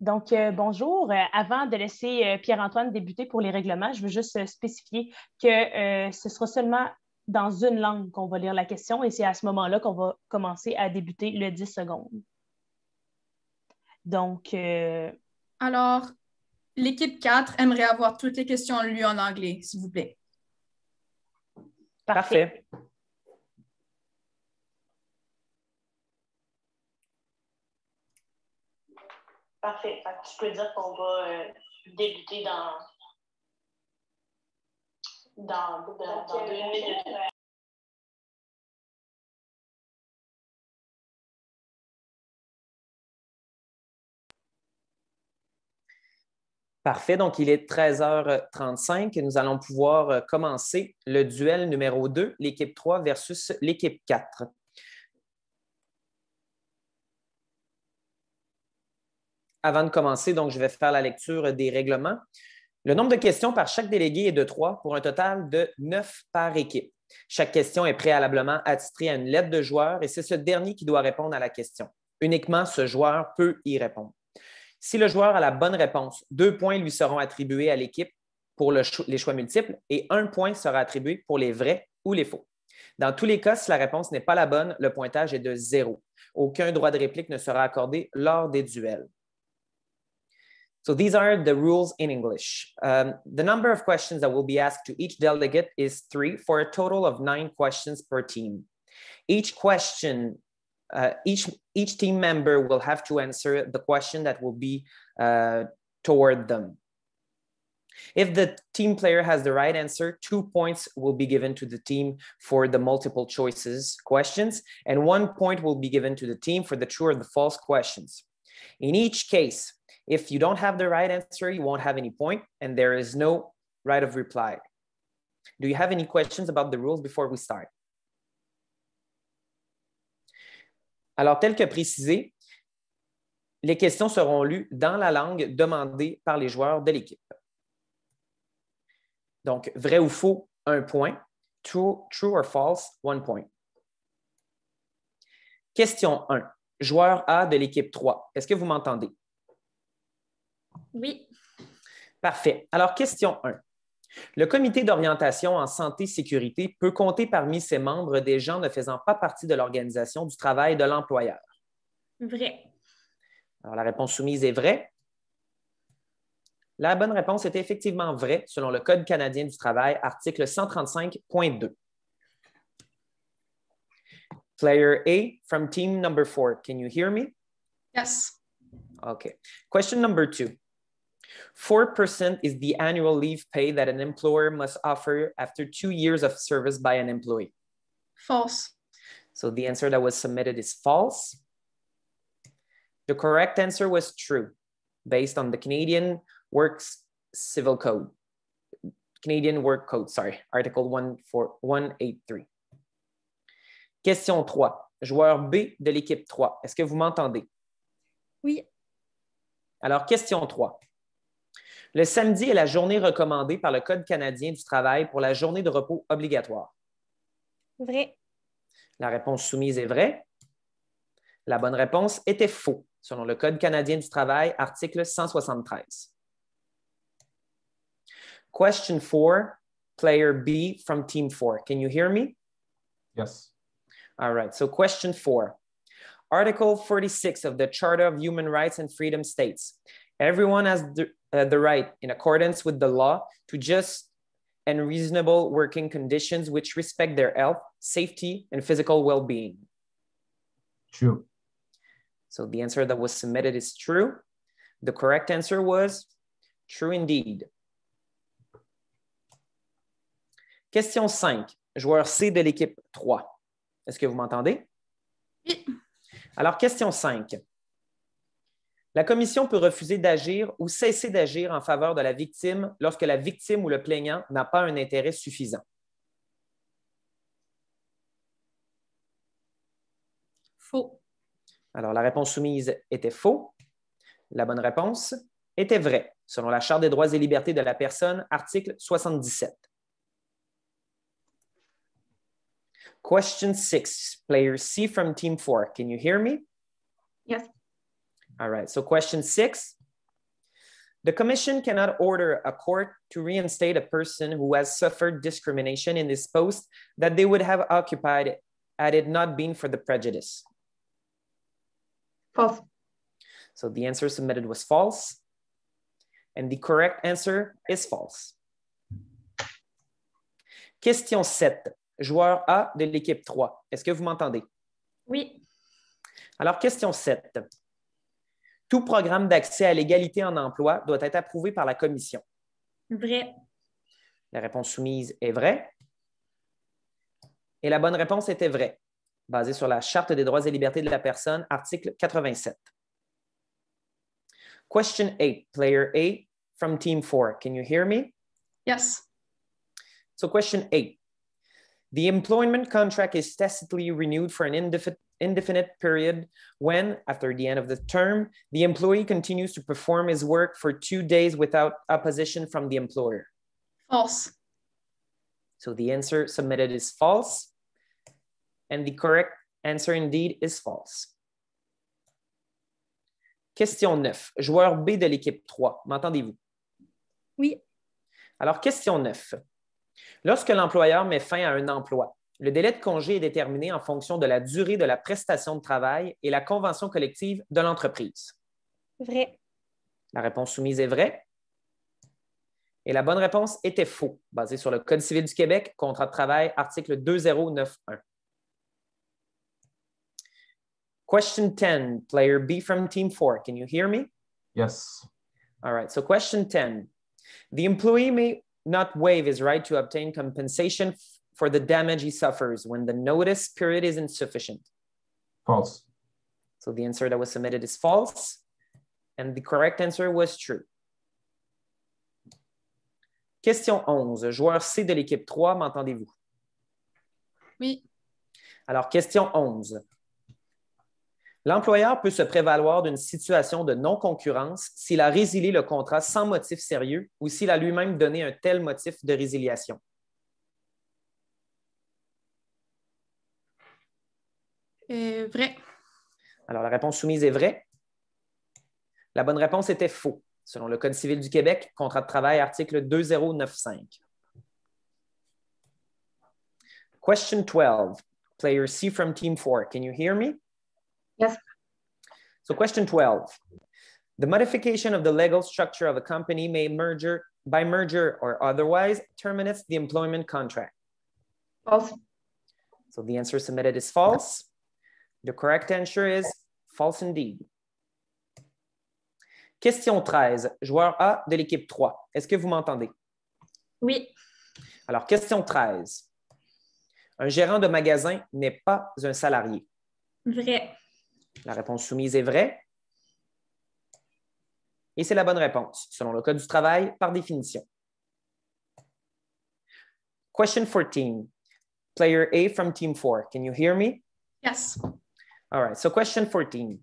Donc, euh, bonjour. Euh, avant de laisser euh, Pierre-Antoine débuter pour les règlements, je veux juste spécifier que ce sera seulement dans une langue qu'on va lire la question et c'est à ce moment-là qu'on va commencer à débuter le 10 secondes. Donc. Alors, l'équipe 4 aimerait avoir toutes les questions lues en anglais, s'il vous plaît. Parfait. Parfait. tu peux dire qu'on va euh, débuter dans, dans, dans, dans, dans deux euh, minutes. Euh, Parfait. Donc, il est 13h35 et nous allons pouvoir commencer le duel numéro 2, l'équipe 3 versus l'équipe 4. Avant de commencer, donc, je vais faire la lecture des règlements. Le nombre de questions par chaque délégué est de trois pour un total de neuf par équipe. Chaque question est préalablement attitrée à une lettre de joueur et c'est ce dernier qui doit répondre à la question. Uniquement ce joueur peut y répondre. Si le joueur a la bonne réponse, deux points lui seront attribués à l'équipe pour les choix multiples et un point sera attribué pour les vrais ou les faux. Dans tous les cas, si la réponse n'est pas la bonne, le pointage est de zéro. Aucun droit de réplique ne sera accordé lors des duels. So these are the rules in English. Um, the number of questions that will be asked to each delegate is three for a total of nine questions per team. Each question, uh, each, each team member will have to answer the question that will be uh, toward them. If the team player has the right answer, two points will be given to the team for the multiple choices questions, and one point will be given to the team for the true or the false questions. In each case, If you don't have the right answer, you won't have any point, and there is no right of reply. Do you have any questions about the rules before we start? Alors, tel que précisé, les questions seront lues dans la langue demandée par les joueurs de l'équipe. Donc, vrai ou faux, un point. True, true or false, one point. Question 1. Joueur A de l'équipe 3. Est-ce que vous m'entendez? Oui. Parfait. Alors, question 1. Le comité d'orientation en santé sécurité peut compter parmi ses membres des gens ne faisant pas partie de l'organisation du travail de l'employeur. Vrai. Alors, la réponse soumise est vraie. La bonne réponse est effectivement vraie selon le Code canadien du travail, article 135.2. Player A from team number four, can you hear me? Yes. Okay. Question number two. 4% is the annual leave pay that an employer must offer after two years of service by an employee. False. So the answer that was submitted is false. The correct answer was true, based on the Canadian Works Civil Code. Canadian Work Code, sorry, Article 14183. Question 3. Joueur B de l'équipe 3. Est-ce que vous m'entendez? Oui. Alors, question 3. Le samedi est la journée recommandée par le Code canadien du travail pour la journée de repos obligatoire. Vrai. La réponse soumise est vraie. La bonne réponse était faux, selon le Code canadien du travail, article 173. Question 4, player B from team 4. Can you hear me? Yes. All right, so question 4. Article 46 of the Charter of Human Rights and Freedom states Everyone has the, uh, the right, in accordance with the law, to just and reasonable working conditions which respect their health, safety, and physical well being. True. So the answer that was submitted is true. The correct answer was true indeed. Question 5. Joueur C de l'équipe 3. Est-ce que vous m'entendez? Oui. Alors, question 5. La commission peut refuser d'agir ou cesser d'agir en faveur de la victime lorsque la victime ou le plaignant n'a pas un intérêt suffisant. Faux. Alors, la réponse soumise était faux. La bonne réponse était vraie, selon la Charte des droits et libertés de la personne, article 77. Question 6, player C from Team 4. Can you hear me? Yes. All right, so question six. The commission cannot order a court to reinstate a person who has suffered discrimination in this post that they would have occupied had it not been for the prejudice. False. So the answer submitted was false. And the correct answer is false. Question 7. Joueur A de l'équipe 3. Est-ce que vous m'entendez? Oui. Alors, question 7. Tout programme d'accès à l'égalité en emploi doit être approuvé par la commission. Vrai. La réponse soumise est vraie. Et la bonne réponse était vraie, basée sur la Charte des droits et libertés de la personne, article 87. Question 8, player 8, from team 4. Can you hear me? Yes. So question 8. The employment contract is tacitly renewed for an indefinite indefinite period when, after the end of the term, the employee continues to perform his work for two days without opposition from the employer? False. So the answer submitted is false. And the correct answer indeed is false. Question 9. Joueur B de l'équipe 3. M'entendez-vous? Oui. Alors, question 9. Lorsque l'employeur met fin à un emploi, le délai de congé est déterminé en fonction de la durée de la prestation de travail et la convention collective de l'entreprise. Vrai. La réponse soumise est vraie. Et la bonne réponse était faux, basée sur le Code civil du Québec, contrat de travail, article 2091. Question 10, player B from team 4. Can you hear me? Yes. All right. So, question 10. The employee may not waive his right to obtain compensation for the damage he suffers when the notice period is insufficient? False. So the answer that was submitted is false. And the correct answer was true. Question 11. Joueur C de l'équipe 3, m'entendez-vous? Oui. Alors, question 11. L'employeur peut se prévaloir d'une situation de non-concurrence s'il a résilié le contrat sans motif sérieux ou s'il a lui-même donné un tel motif de résiliation. Euh, vrai. Alors, la réponse soumise est vraie. La bonne réponse était faux, selon le Code civil du Québec, contrat de travail, article 2095. Question 12. Player C from Team 4, can you hear me? Yes. So question 12. The modification of the legal structure of a company may merger by merger or otherwise terminates the employment contract. False. So the answer submitted is false. The correct answer is false indeed. Question 13, joueur A de l'équipe 3. Est-ce que vous m'entendez? Oui. Alors, question 13. Un gérant de magasin n'est pas un salarié. Vrai. La réponse soumise est vraie. Et c'est la bonne réponse, selon le Code du travail, par définition. Question 14. Player A from Team 4. Can you hear me? Yes. All right, so question 14.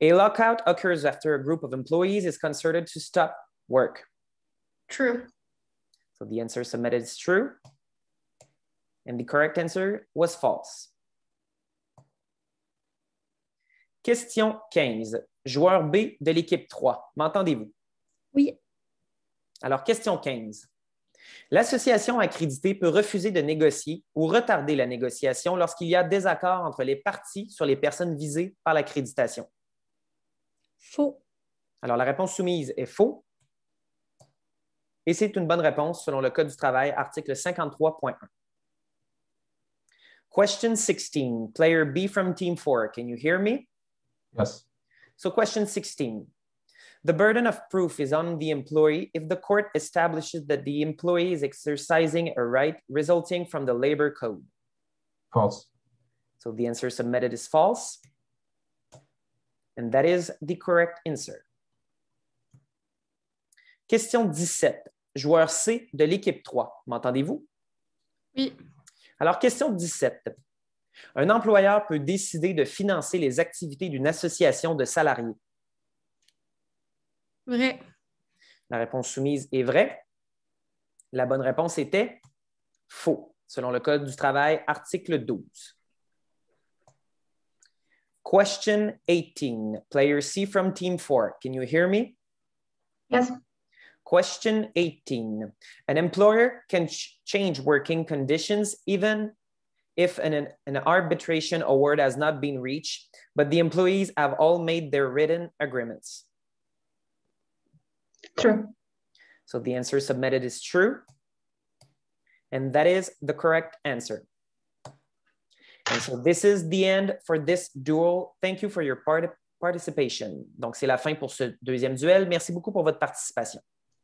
A lockout occurs after a group of employees is concerted to stop work. True. So the answer submitted is true. And the correct answer was false. Question 15. Joueur B de l'équipe 3. M'entendez-vous? Oui. Alors, question 15. L'association accréditée peut refuser de négocier ou retarder la négociation lorsqu'il y a désaccord entre les parties sur les personnes visées par l'accréditation. Faux. Alors, la réponse soumise est faux. Et c'est une bonne réponse selon le Code du travail, article 53.1. Question 16. Player B from Team 4, can you hear me? Yes. So question 16. The burden of proof is on the employee if the court establishes that the employee is exercising a right resulting from the labor code. False. So the answer submitted is false. And that is the correct answer. Question 17. Joueur C de l'équipe 3. M'entendez-vous? Oui. Alors, question 17. Un employeur peut décider de financer les activités d'une association de salariés. Vrai. La réponse soumise est vraie. La bonne réponse était faux, selon le Code du travail, article 12. Question 18. Player C from Team 4. Can you hear me? Yes. Question 18. An employer can change working conditions even if an, an arbitration award has not been reached, but the employees have all made their written agreements? True. So the answer submitted is true. And that is the correct answer. And so this is the end for this duel. Thank you for your part participation. Donc, c'est la fin pour ce deuxième duel. Merci beaucoup pour votre participation.